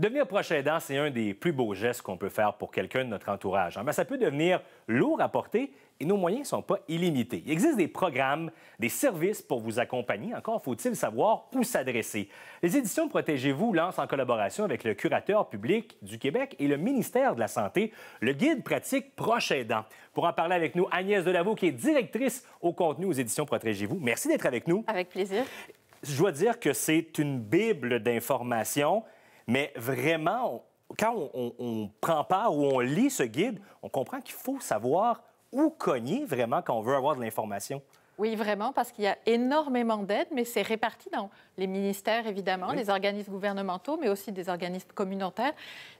Devenir proche aidant, c'est un des plus beaux gestes qu'on peut faire pour quelqu'un de notre entourage. Mais hein. ben, ça peut devenir lourd à porter et nos moyens ne sont pas illimités. Il existe des programmes, des services pour vous accompagner. Encore faut-il savoir où s'adresser. Les éditions Protégez-vous lancent en collaboration avec le curateur public du Québec et le ministère de la Santé le guide pratique proche aidant. Pour en parler avec nous, Agnès Delaveau, qui est directrice au contenu aux éditions Protégez-vous. Merci d'être avec nous. Avec plaisir. Je dois dire que c'est une bible d'informations. Mais vraiment, quand on, prend part ou on lit ce guide, on comprend qu'il faut savoir où cogner vraiment quand on veut avoir de l'information. Oui, vraiment, parce qu'il y a énormément d'aides, mais c'est réparti dans les ministères, évidemment, les organismes gouvernementaux, mais aussi des organismes communautaires.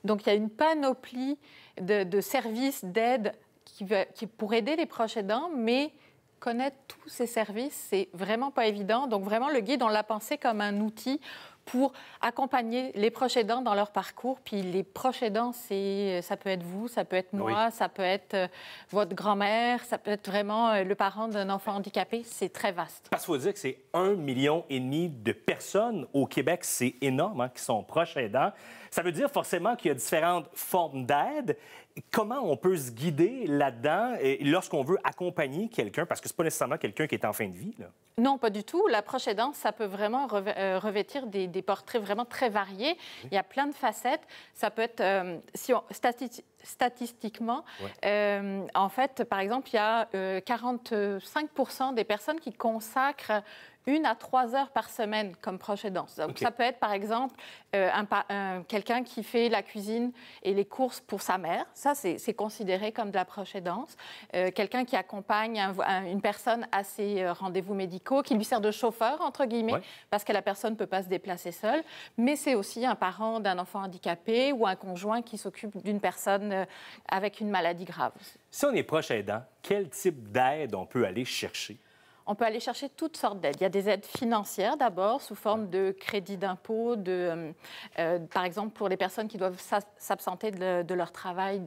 Donc, il y a une panoplie de, services, d'aides qui, qui, pour aider les proches aidants, mais connaître tous ces services, c'est vraiment pas évident. Donc, vraiment, le guide, on l'a pensé comme un outil pour accompagner les proches aidants dans leur parcours. Puis les proches aidants, c'est, euh, ça peut être vous, ça peut être moi, ça peut être euh, votre grand-mère, ça peut être vraiment euh, le parent d'un enfant handicapé. C'est très vaste. Parce qu'il faut dire que c'est un million et demi de personnes au Québec, c'est énorme, hein, qui sont proches aidants. Ça veut dire forcément qu'il y a différentes formes d'aide. Comment on peut se guider là-dedans lorsqu'on veut accompagner quelqu'un? Parce que ce n'est pas nécessairement quelqu'un qui est en fin de vie. Là. Non, pas du tout. La proche aidance, ça peut vraiment revêtir des des portraits vraiment très variés. Il y a plein de facettes. Ça peut être, euh, si on, statistique statistiquement, euh, en fait, par exemple, il y a 45 euh, des personnes qui consacrent une à trois heures par semaine comme proche aidant. Donc, ça peut être, par exemple, euh, quelqu'un qui fait la cuisine et les courses pour sa mère. Ça, c'est considéré comme de la proche aidance. quelqu'un qui accompagne une personne à ses rendez-vous médicaux, qui lui sert de chauffeur, entre guillemets, parce que la personne ne peut pas se déplacer seule. Mais c'est aussi un parent d'un enfant handicapé ou un conjoint qui s'occupe d'une personne euh, avec une maladie grave. Si on est proche aidant, quel type d'aide on peut aller chercher? On peut aller chercher toutes sortes d'aides. Il y a des aides financières d'abord, sous forme de crédit d'impôt, de, euh, euh, par exemple pour les personnes qui doivent s'absenter de, leur travail,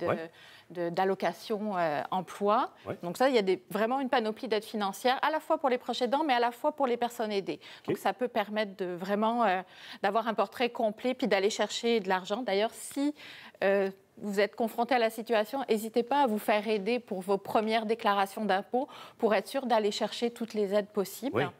d'allocation emploi. Donc ça, il y a des, vraiment une panoplie d'aides financières, à la fois pour les proches aidants, mais à la fois pour les personnes aidées. Donc ça peut permettre de vraiment d'avoir un portrait complet, puis d'aller chercher de l'argent. D'ailleurs, si vous êtes confronté à la situation, n'hésitez pas à vous faire aider pour vos premières déclarations d'impôts pour être sûr d'aller chercher toutes les aides possibles.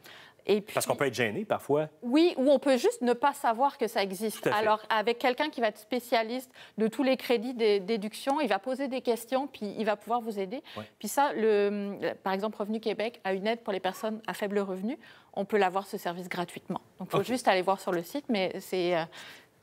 Et Parce qu'on peut être gêné parfois. Oui, ou on peut juste ne pas savoir que ça existe. Alors, avec quelqu'un qui va être spécialiste de tous les crédits des déductions, il va poser des questions, puis il va pouvoir vous aider. Puis ça, le, par exemple, Revenu Québec a une aide pour les personnes à faible revenu. On peut l'avoir ce service gratuitement. Donc, il faut juste aller voir sur le site, mais c'est euh,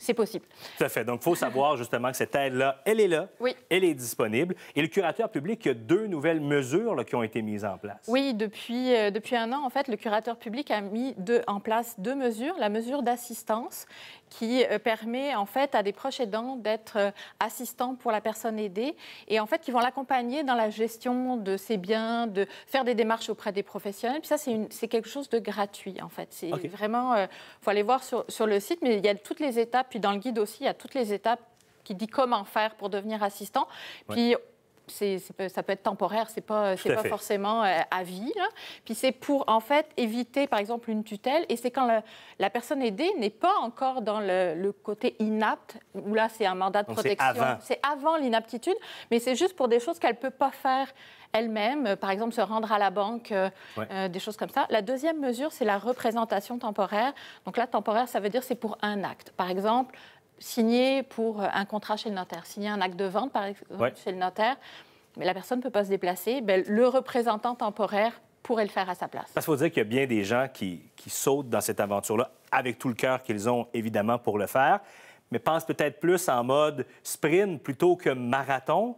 c'est possible. Tout à fait. Donc, il faut savoir justement que cette aide-là, elle est là, oui. elle est disponible. Et le curateur public, il y a deux nouvelles mesures qui ont été mises en place. Oui, depuis, euh, depuis un an, en fait, le curateur public a mis deux, en place deux mesures. La mesure d'assistance qui euh, permet en fait à des proches aidants d'être euh, assistants pour la personne aidée et en fait qui vont l'accompagner dans la gestion de ses biens, de faire des démarches auprès des professionnels. Puis ça, c'est quelque chose de gratuit en fait. C'est vraiment, il faut aller voir sur, sur le site, mais il y a toutes les étapes puis dans le guide aussi, il y a toutes les étapes qui dit comment faire pour devenir assistant. Puis ça peut être temporaire, c'est pas, pas forcément euh, à vie. Puis c'est pour, en fait, éviter, par exemple, une tutelle. Et c'est quand la personne aidée n'est pas encore dans le, côté inapte, où là, c'est un mandat de protection. C'est avant, l'inaptitude, mais c'est juste pour des choses qu'elle ne peut pas faire elle-même, euh, par exemple se rendre à la banque, euh, des choses comme ça. La deuxième mesure, c'est la représentation temporaire. Donc là, temporaire, ça veut dire c'est pour un acte. Par exemple, signer pour euh, un contrat chez le notaire, signer un acte de vente, par exemple, chez le notaire, mais la personne ne peut pas se déplacer, ben, le représentant temporaire pourrait le faire à sa place. Parce qu'il faut dire qu'il y a bien des gens qui, qui sautent dans cette aventure-là avec tout le cœur qu'ils ont, évidemment, pour le faire, mais pensent peut-être plus en mode sprint plutôt que marathon.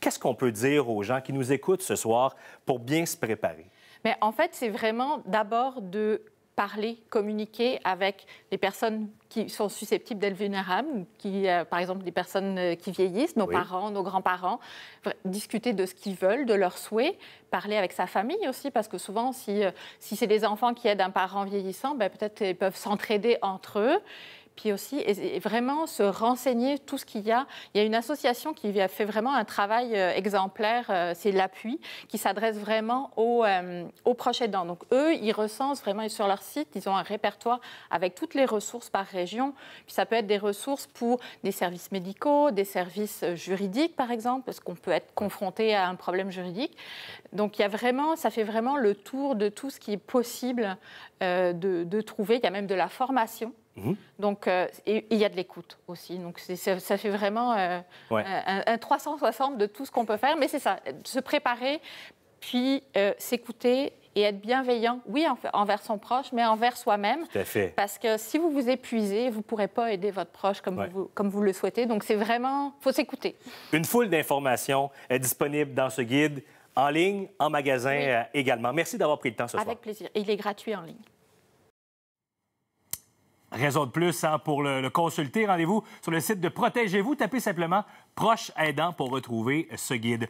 Qu'est-ce qu'on peut dire aux gens qui nous écoutent ce soir pour bien se préparer? Mais en fait, c'est vraiment d'abord de parler, communiquer avec les personnes qui sont susceptibles d'être vulnérables, qui, euh, par exemple des personnes euh, qui vieillissent, nos parents, nos grands-parents, discuter de ce qu'ils veulent, de leurs souhaits, parler avec sa famille aussi, parce que souvent, si, euh, c'est des enfants qui aident un parent vieillissant, ben, peut-être ils peuvent s'entraider entre eux puis aussi et, vraiment se renseigner tout ce qu'il y a. Il y a une association qui fait vraiment un travail euh, exemplaire, euh, c'est l'appui, qui s'adresse vraiment aux, euh, aux proches aidants. Donc eux, ils recensent vraiment sur leur site, ils ont un répertoire avec toutes les ressources par région. Puis ça peut être des ressources pour des services médicaux, des services juridiques par exemple, parce qu'on peut être confronté à un problème juridique. Donc il y a vraiment, ça fait vraiment le tour de tout ce qui est possible de, de trouver. Il y a même de la formation Mhm. Donc, euh, il y a de l'écoute aussi. Donc, ça, fait vraiment euh, euh, un, 360 de tout ce qu'on peut faire. Mais c'est ça, se préparer, puis s'écouter et être bienveillant, oui, envers son proche, mais envers soi-même. Tout à fait. Parce que si vous vous épuisez, vous ne pourrez pas aider votre proche comme, vous, comme vous le souhaitez. Donc, c'est vraiment... Il faut s'écouter. Une foule d'informations est disponible dans ce guide, en ligne, en magasin également. Merci d'avoir pris le temps ce soir. Avec plaisir. Il est gratuit en ligne. Réseau de plus hein, pour le, le consulter. Rendez-vous sur le site de Protégez-vous. Tapez simplement Proche aidant pour retrouver ce guide.